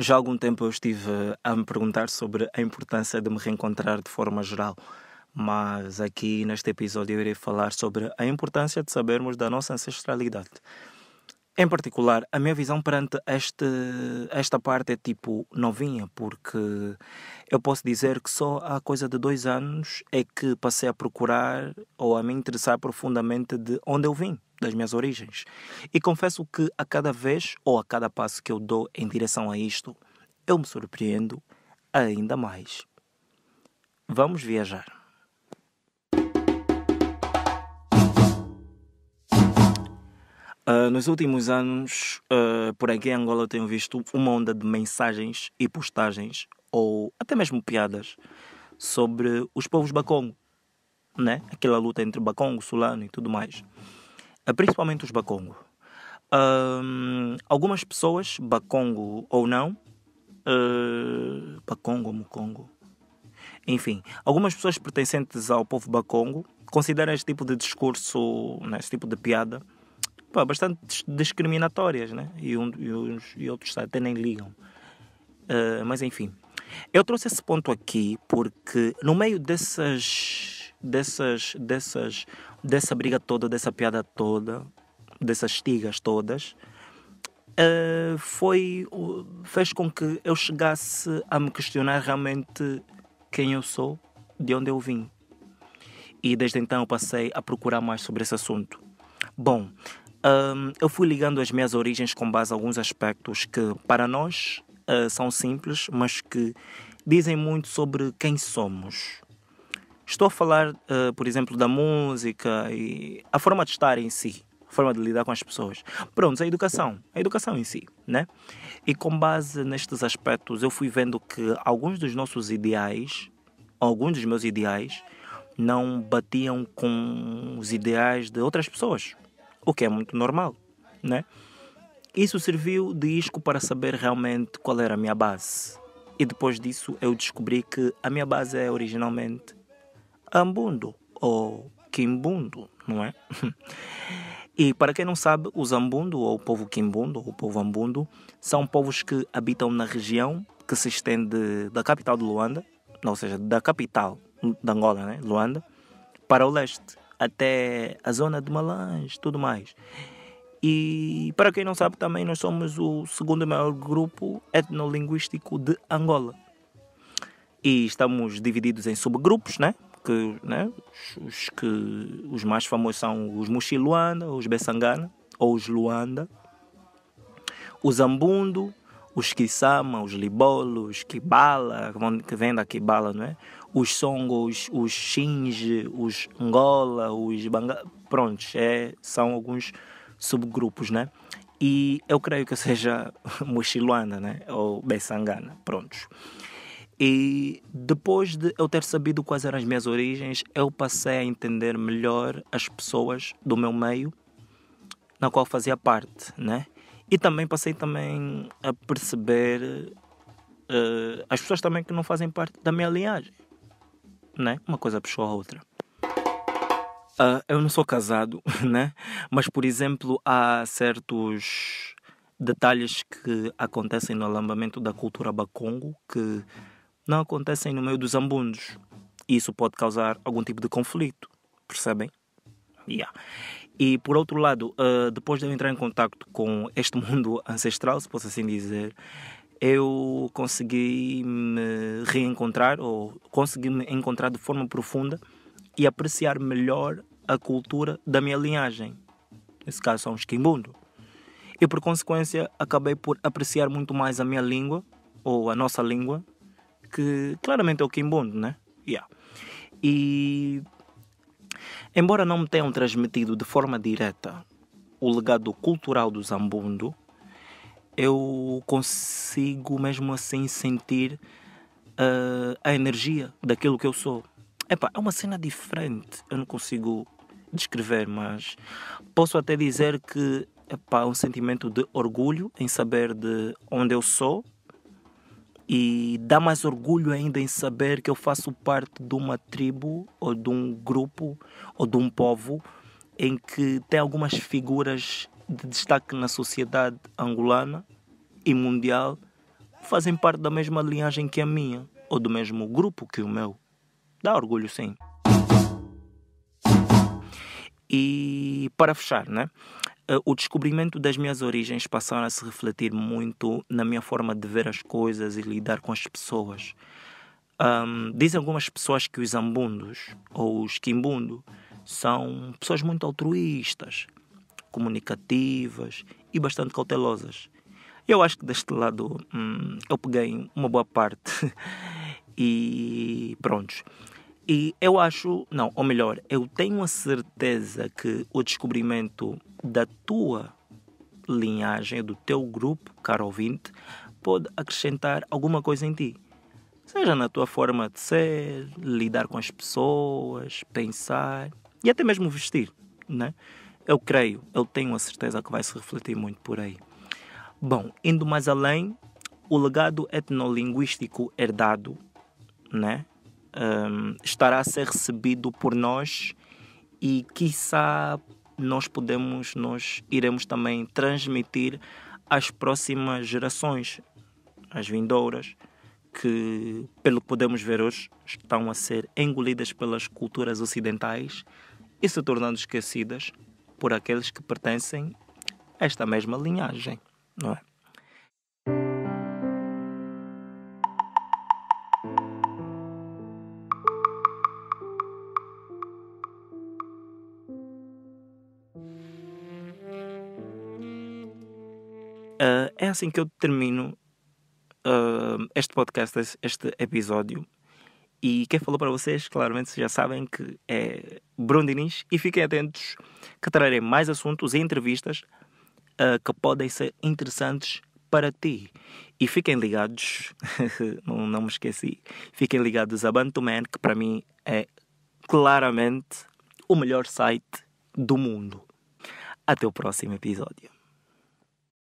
Já há algum tempo eu estive a me perguntar sobre a importância de me reencontrar de forma geral, mas aqui neste episódio eu irei falar sobre a importância de sabermos da nossa ancestralidade. Em particular, a minha visão perante este, esta parte é tipo novinha, porque eu posso dizer que só há coisa de dois anos é que passei a procurar ou a me interessar profundamente de onde eu vim, das minhas origens. E confesso que a cada vez ou a cada passo que eu dou em direção a isto, eu me surpreendo ainda mais. Vamos viajar. Uh, nos últimos anos, uh, por aqui em Angola, eu tenho visto uma onda de mensagens e postagens, ou até mesmo piadas, sobre os povos Bakongo, né? aquela luta entre Bakongo, Sulano e tudo mais. Uh, principalmente os Bakongo. algumas pessoas, Bakongo ou não, Bakongo ou Mukongo, enfim, algumas pessoas pertencentes ao povo Bakongo consideram este tipo de discurso, né, este tipo de piada, pá, bastante discriminatórias, né? E, um, e, uns, e outros até nem ligam. Uh, mas enfim, eu trouxe esse ponto aqui porque no meio dessas, dessas, dessas, dessa briga toda, dessa piada toda, dessas tigas todas, Uh, foi fez com que eu chegasse a me questionar realmente quem eu sou, de onde eu vim. E desde então eu passei a procurar mais sobre esse assunto. Bom, um, eu fui ligando as minhas origens com base a alguns aspectos que, para nós, uh, são simples, mas que dizem muito sobre quem somos. Estou a falar, uh, por exemplo, da música e a forma de estar em si, a forma de lidar com as pessoas. Pronto, a educação, a educação em si, né? E com base nestes aspectos, eu fui vendo que alguns dos nossos ideais, alguns dos meus ideais, não batiam com os ideais de outras pessoas o que é muito normal, né? Isso serviu de isco para saber realmente qual era a minha base. E depois disso eu descobri que a minha base é originalmente Ambundo ou Quimbundo, não é? E para quem não sabe, os Ambundo ou o povo Quimbundo ou o povo Ambundo são povos que habitam na região que se estende da capital de Luanda, ou seja, da capital de Angola, né? Luanda, para o leste, até a zona de Malange, tudo mais. E para quem não sabe, também nós somos o segundo maior grupo etnolinguístico de Angola. E estamos divididos em subgrupos, né? Que, né? Os, que, os mais famosos são os Mochiluanda, os Bessangana, ou os Luanda, os Ambundo, os Kisama, os Libolo, os Kibala, que vem da Kibala, não é? os songos, os xinge, os angola, os banga... Prontos, é, são alguns subgrupos, né? E eu creio que seja mochiluana, né? Ou bessangana, prontos. E depois de eu ter sabido quais eram as minhas origens, eu passei a entender melhor as pessoas do meu meio na qual fazia parte, né? E também passei também a perceber uh, as pessoas também que não fazem parte da minha linhagem né? Uma coisa puxou a outra. Uh, eu não sou casado, né? Mas, por exemplo, há certos detalhes que acontecem no alambamento da cultura bacongo que não acontecem no meio dos ambundos. Isso pode causar algum tipo de conflito, percebem? Yeah. E por outro lado, uh, depois de eu entrar em contato com este mundo ancestral, se posso assim dizer, eu consegui me reencontrar ou consegui me encontrar de forma profunda e apreciar melhor a cultura da minha linhagem. Nesse caso são os quimbundo. E por consequência acabei por apreciar muito mais a minha língua ou a nossa língua, que claramente é o quimbundo, né? Yeah. E embora não me tenham transmitido de forma direta o legado cultural do Zambundo, eu consigo mesmo assim sentir uh, a energia daquilo que eu sou. Epa, é uma cena diferente, eu não consigo descrever, mas posso até dizer que é um sentimento de orgulho em saber de onde eu sou e dá mais orgulho ainda em saber que eu faço parte de uma tribo ou de um grupo ou de um povo em que tem algumas figuras de destaque na sociedade angolana e mundial fazem parte da mesma linhagem que a minha, ou do mesmo grupo que o meu. Dá orgulho, sim. E para fechar, né? Eh, o descobrimento das minhas origens passaram a se refletir muito na minha forma de ver as coisas e lidar com as pessoas. Um, dizem algumas pessoas que os ambundos ou os quimbundo são pessoas muito altruístas, comunicativas e bastante cautelosas. Eu acho que deste lado hum, eu peguei uma boa parte e pronto. E eu acho, não, ou melhor, eu tenho a certeza que o descobrimento da tua linhagem, do teu grupo, caro ouvinte, pode acrescentar alguma coisa em ti. Seja na tua forma de ser, lidar com as pessoas, pensar e até mesmo vestir, né? eu creio, eu tenho a certeza que vai se refletir muito por aí. Bom, indo mais além, o legado etnolinguístico herdado né, um, estará a ser recebido por nós e, quiçá, nós podemos, nós iremos também transmitir às próximas gerações, às vindouras, que, pelo que podemos ver hoje, estão a ser engolidas pelas culturas ocidentais e se tornando esquecidas por aqueles que pertencem a esta mesma linhagem, não é? Uh, é assim que eu termino uh, este podcast, este episódio. E quem falou para vocês, claramente vocês já sabem que é Brundinis. E fiquem atentos que trarei mais assuntos e entrevistas uh, que podem ser interessantes para ti. E fiquem ligados, não, não me esqueci, fiquem ligados a Bantuman, que para mim é claramente o melhor site do mundo. Até o próximo episódio.